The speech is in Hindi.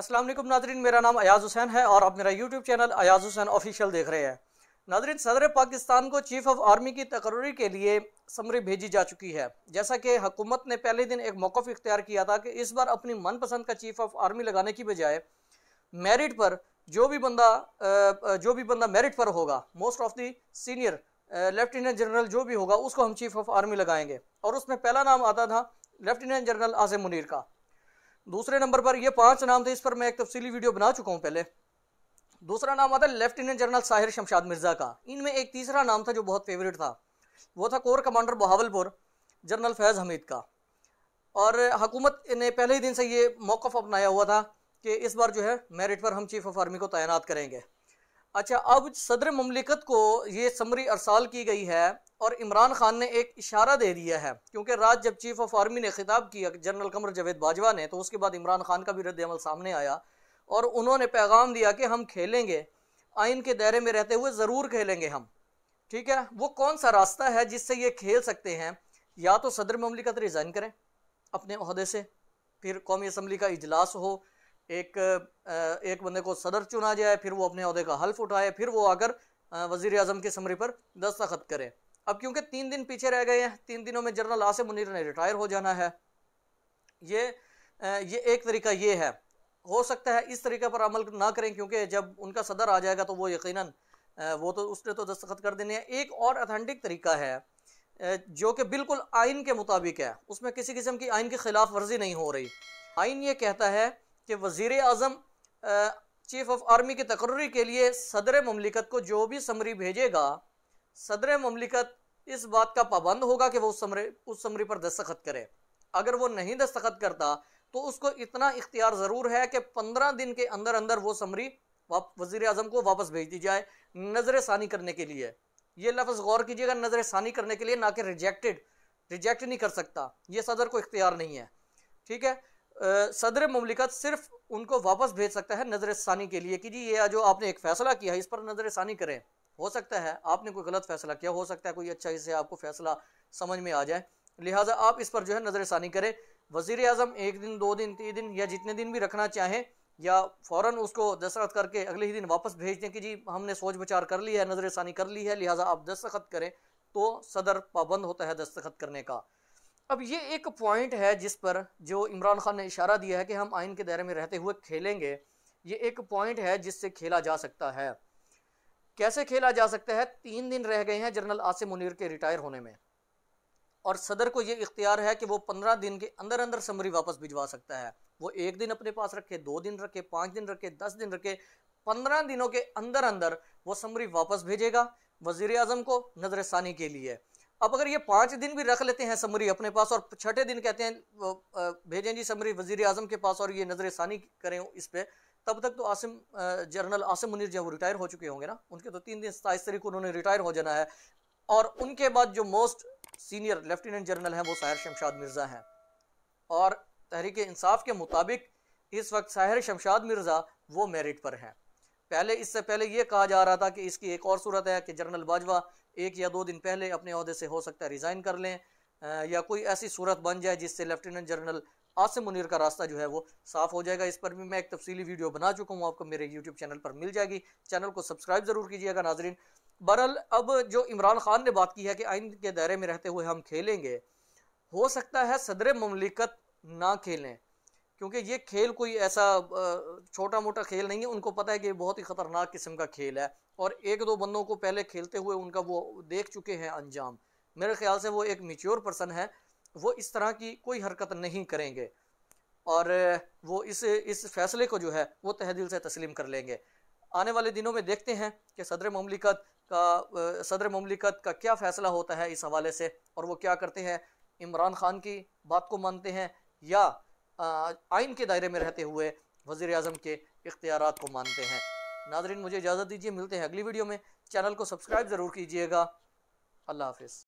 असलम नाजरीन मेरा नाम अयाज़ हुसैन है और आप मेरा YouTube channel Ayaz Hussain official देख रहे हैं नाजरीन सदर पाकिस्तान को चीफ ऑफ आर्मी की तकररी के लिए समरी भेजी जा चुकी है जैसा कि हुकूमत ने पहले दिन एक मौक़ इख्तियार किया था कि इस बार अपनी मनपसंद का चीफ ऑफ आर्मी लगाने की बजाय मेरिट पर जो भी बंदा जो भी बंदा मेरिट पर होगा most of the senior lieutenant general जो भी होगा उसको हम चीफ ऑफ आर्मी लगाएंगे और उसमें पहला नाम आता था लेफ्टिनेंट जनरल आजम मुनीर का दूसरे नंबर पर ये पांच नाम थे इस पर मैं एक तफसीली वीडियो बना चुका हूँ पहले दूसरा नाम आता है लेफ्टिनेंट जनरल साहिर शमशाद मिर्ज़ा का इनमें एक तीसरा नाम था जो बहुत फेवरेट था वो था corps commander Bahawalpur general Faiz Hameed का और हकूमत ने पहले ही दिन से ये मौक़ अपनाया हुआ था कि इस बार जो है मेरिट पर हम चीफ ऑफ आर्मी को तैनात करेंगे अच्छा अब सदर ममलिकत को ये समरी अरसाल की गई है और इमरान खान ने एक इशारा दे दिया है क्योंकि रात जब चीफ ऑफ आर्मी ने खिताब किया जनरल कमर जवेद बाजवा ने तो उसके बाद इमरान खान का भी रद्दमल सामने आया और उन्होंने पैगाम दिया कि हम खेलेंगे आइन के दायरे में रहते हुए ज़रूर खेलेंगे हम ठीक है वो कौन सा रास्ता है जिससे ये खेल सकते हैं या तो सदर ममलिकत रिज़ाइन करें अपने अहदे से फिर कौमी असम्बली का इजलास हो एक एक बंदे को सदर चुना जाए फिर वो अपने अहदे का हल्फ उठाए फिर वो आकर वजीर अजम के समरी पर दस्तखत करे अब क्योंकि तीन दिन पीछे रह गए हैं तीन दिनों में जनरल आसिम मुनीर ने रिटायर हो जाना है ये ये एक तरीका ये है हो सकता है इस तरीके पर अमल ना करें क्योंकि जब उनका सदर आ जाएगा तो वो यकीन वो तो उसने तो दस्तखत कर देने हैं एक और अथेंटिक तरीका है जो कि बिल्कुल आइन के मुताबिक है उसमें किसी किस्म की आइन की खिलाफ वर्जी नहीं हो रही आइन ये कहता है कि वज़ी अजम चीफ ऑफ आर्मी की तकर्री के लिए सदर ममलिकत को जो भी समरी भेजेगा सदर ममलिकत इस बात का पाबंद होगा कि वह उस समरी उस समरी पर दस्तखत करे अगर वह नहीं दस्तखत करता तो उसको इतना इख्तियार ज़रूर है कि पंद्रह दिन के अंदर अंदर वो समरी वजीर अजम को वापस भेज दी जाए नज़र षानी करने के लिए ये लफ्ज़ गौर कीजिएगा नज़र षानी करने के लिए ना कि रिजेक्टेड रिजेक्ट नहीं कर सकता ये सदर को इख्तियार नहीं है ठीक है सदर ममलिकत सिर्फ उनको वापस भेज सकता है नज़र षानी के लिए कि जी ये जो आपने एक फ़ैसला किया है इस पर नज़र षानी करें हो सकता है आपने कोई गलत फ़ैसला किया हो सकता है कोई अच्छा इससे आपको फ़ैसला समझ में आ जाए लिहाजा आप इस पर जो है नज़र षानी करें वजीर अजम एक दिन दो दिन तीन दिन या जितने दिन भी रखना चाहें या फ़ौर उसको दस्तखत करके अगले ही दिन वापस भेज दें कि जी हमने सोच विचार कर ली है नज़र षानी कर ली है लिहाजा आप दस्तखत करें तो सदर पाबंद होता है दस्तखत करने का अब ये एक पॉइंट है जिस पर जो इमरान खान ने इशारा दिया है कि हम आइन के दायरे में रहते हुए खेलेंगे ये एक पॉइंट है जिससे खेला जा सकता है कैसे खेला जा सकता है तीन दिन रह गए हैं जनरल आसिम मुनीर के रिटायर होने में और सदर को ये इख्तियार है कि वो पंद्रह दिन के अंदर अंदर समरी वापस भिजवा सकता है वो एक दिन अपने पास रखे दो दिन रखे पाँच दिन रखे दस दिन रखे पंद्रह दिनों के अंदर अंदर वो समरी वापस भेजेगा वजीर अजम को नजरसानी के लिए अब अगर ये पाँच दिन भी रख लेते हैं समरी अपने पास और छठे दिन कहते हैं भेजें जी समरी वजीर आजम के पास और ये नजर षानी करें इस पर तब तक तो आसिम जनरल आसिम मुनिर जो रिटायर हो चुके होंगे ना उनके तो तीन दिन सताईस तारीख को उन्होंने रिटायर हो जाना है और उनके बाद जो मोस्ट सीनियर लेफ्टिनेंट जनरल हैं वो साहिर शमशाद मिर्ज़ा हैं और तहरीक इंसाफ के मुताबिक इस वक्त साहिर शमशाद मिर्ज़ा वो मेरिट पर हैं पहले इससे पहले ये कहा जा रहा था कि इसकी एक और सूरत है कि जनरल बाजवा एक या दो दिन पहले अपने अहदे से हो सकता है रिज़ाइन कर लें या कोई ऐसी सूरत बन जाए जिससे लेफ्टिनेंट जनरल आसिम मुनिर का रास्ता जो है वो साफ़ हो जाएगा इस पर भी मैं एक तफसीली वीडियो बना चुका हूँ आपको मेरे यूट्यूब चैनल पर मिल जाएगी चैनल को सब्सक्राइब ज़रूर कीजिएगा नाजरीन बहरल अब जो इमरान खान ने बात की है कि आइन के दायरे में रहते हुए हम खेलेंगे हो सकता है सदर ममलिकत ना खेलें क्योंकि ये खेल कोई ऐसा छोटा मोटा खेल नहीं है उनको पता है कि ये बहुत ही ख़तरनाक किस्म का खेल है और एक दो बंदों को पहले खेलते हुए उनका वो देख चुके हैं अंजाम मेरे ख्याल से वो एक मिच्योर पर्सन है वो इस तरह की कोई हरकत नहीं करेंगे और वो इस इस फैसले को जो है वो तहदिल से तस्लीम कर लेंगे आने वाले दिनों में देखते हैं कि सदर ममलिकत का सदर ममलिकत का क्या फ़ैसला होता है इस हवाले से और वो क्या करते हैं इमरान खान की बात को मानते हैं या आइन के दायरे में रहते हुए वज़ी अजम के इख्तियार को मानते हैं नाजरीन मुझे इजाज़त दीजिए मिलते हैं अगली वीडियो में चैनल को सब्सक्राइब ज़रूर कीजिएगा अल्लाह हाफिज़